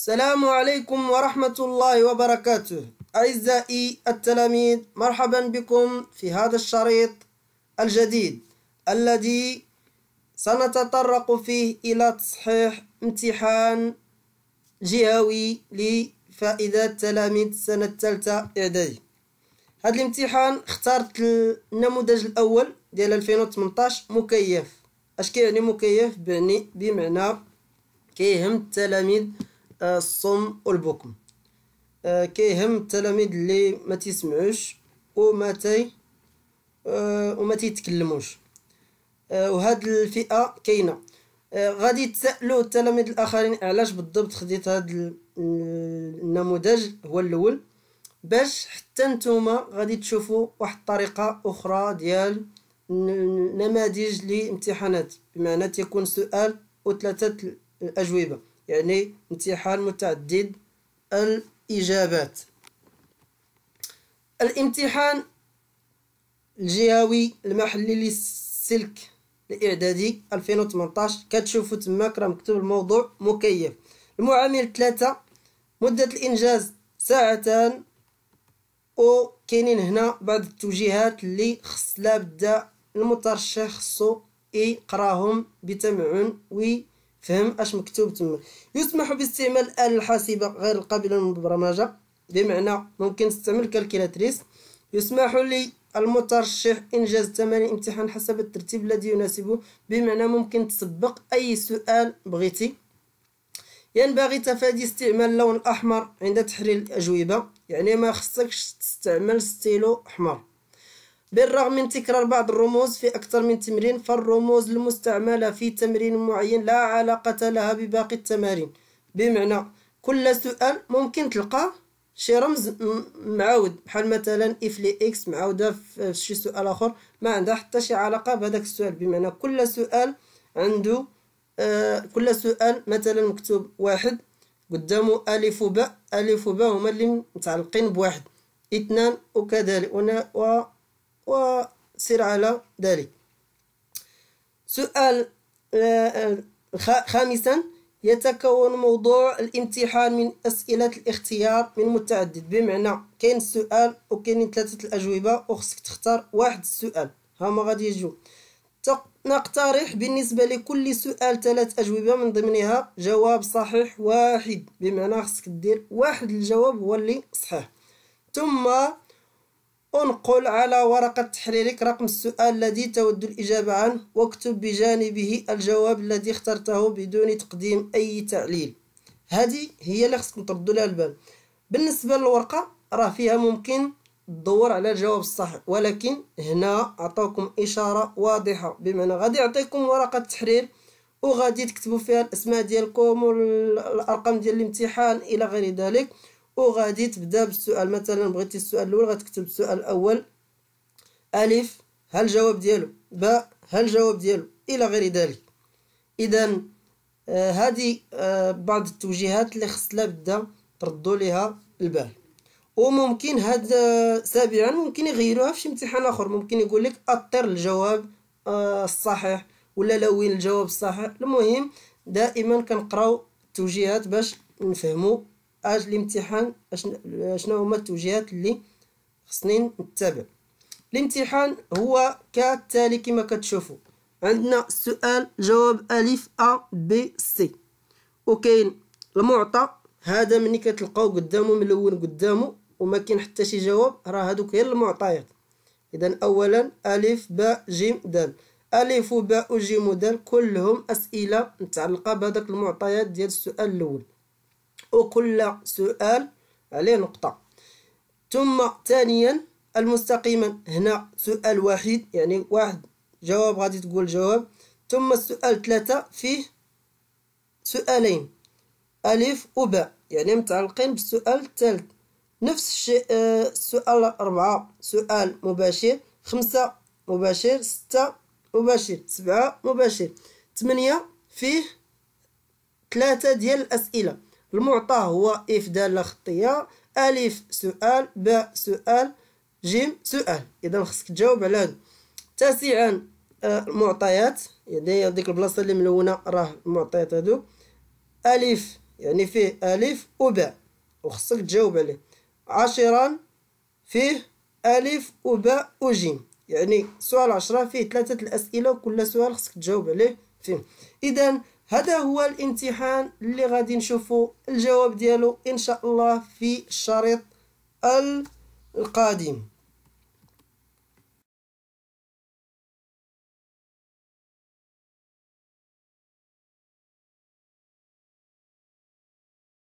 السلام عليكم ورحمة الله وبركاته أعزائي التلاميذ مرحبا بكم في هذا الشريط الجديد الذي سنتطرق فيه إلى تصحيح امتحان جهوي لفائدة تلاميذ السنة الثالثة إعدادي هذا الامتحان اخترت النموذج الأول ديال 2018 مكيف اش كيعني مكيف بمعنى كيهم التلاميذ الصم والبكم آه، كيهم التلاميذ اللي ما تسمعوش وما تي آه، وما تيتكلموش آه، وهاد الفئه كاينه غادي تسالوا التلاميذ الاخرين علاش بالضبط خديت هاد النموذج هو الاول باش حتى نتوما غادي تشوفوا واحد الطريقه اخرى ديال نماذج لامتحانات بمعنى تيكون سؤال وثلاثه الاجوبه يعني امتحان متعدد الإجابات الامتحان الجهوي المحلي للسلك الإعدادي 2018 كتشوفوا تماك راه مكتوب الموضوع مكيف المعامل ثلاثة مدة الإنجاز ساعتان أو كاينين هنا بعض التوجيهات اللي خص لابدا المترشح خصو يقراهم بتمعن فهم اش مكتوب تما يسمح باستعمال الآلة الحاسبة غير القابلة للبرمجة بمعنى ممكن تستعمل كالكيلاتريس يسمح للمترشح إنجاز تمارين امتحان حسب الترتيب الذي يناسبه بمعنى ممكن تسبق أي سؤال بغيتي ينبغي تفادي استعمال اللون الأحمر عند تحرير الأجوبة يعني ما خصكش تستعمل ستيلو أحمر بالرغم من تكرار بعض الرموز في أكثر من تمرين فالرموز المستعملة في تمرين معين لا علاقة لها بباقي التمارين بمعنى كل سؤال ممكن تلقى شي رمز معاود بحال مثلا اف لي اكس معاوده في شي سؤال اخر ما عندها حتى شي علاقه بهذاك السؤال بمعنى كل سؤال عنده آه كل سؤال مثلا مكتوب واحد قدامه الف وباء الف وباء هما اللي متعلقين بواحد اثنان وكذلك و وسير على ذلك سؤال آه، آه، خامسا يتكون موضوع الامتحان من أسئلة الاختيار من متعدد بمعنى كاين السؤال وكاين ثلاثة الأجوبة وخصك تختار واحد السؤال هما غادي يجو نقترح بالنسبة لكل سؤال ثلاث أجوبة من ضمنها جواب صحيح واحد بمعنى خصك دير واحد الجواب هو اللي صحيح ثم انقل على ورقة تحريرك رقم السؤال الذي تود الإجابة عنه واكتب بجانبه الجواب الذي اخترته بدون تقديم أي تعليل هذه هي اللي خصكم تردوا لها البال بالنسبة للورقة راه فيها ممكن تدور على الجواب الصح ولكن هنا عطاكم إشارة واضحة بمعنى غادي يعطيكم ورقة تحرير وغادي تكتبوا فيها الأسماء ديالكم والأرقام ديال الامتحان إلى غير ذلك وغادي تبدا بالسؤال مثلا بغيتي السؤال الاول غتكتب السؤال الاول الف ها الجواب ديالو باء ها الجواب ديالو الى غير ذلك اذا آه هذه آه بعض التوجيهات اللي خصنا بدا تردوا ليها البال وممكن هاد سابعا ممكن يغيروها في شي امتحان اخر ممكن يقول لك اطر الجواب آه الصحيح ولا لون الجواب الصحيح المهم دائما كنقراو التوجيهات باش نفهمو اج الامتحان شنو هما التوجيهات اللي خصني نتبع الامتحان هو كالتالي كما كتشوفوا عندنا السؤال جواب الف ا ب سي وكاين المعطى هذا ملي كتلقاو قدامه ملون قدامه وما كاين حتى شي جواب راه هادوك غير المعطيات اذا اولا الف ب ج د الف وباء وجيم ودال كلهم اسئله متعلقه بهذاك المعطيات ديال السؤال الاول وكل سؤال عليه نقطة ثم ثانيا المستقيما هنا سؤال واحد يعني واحد جواب غادي تقول جواب ثم السؤال ثلاثة فيه سؤالين ألف وباء يعني متعلقين بالسؤال الثالث نفس الشيء آه السؤال أربعة سؤال مباشر خمسة مباشر ستة مباشر سبعة مباشر ثمانية فيه ثلاثة ديال الأسئلة المعطى هو إف دالة خطية ألف سؤال باء سؤال جيم سؤال إذا خصك تجاوب على هادو تاسعا آه، المعطيات يعني هاديك البلاصة اللي ملونة راه المعطيات هادو ألف يعني فيه ألف وباء وخصك تجاوب عليه عاشرا فيه ألف وباء وجيم يعني سؤال عشرة فيه ثلاثة الأسئلة وكل سؤال خصك تجاوب عليه فيه إذا هذا هو الامتحان اللي غادي نشوفوا الجواب ديالو ان شاء الله في الشريط القادم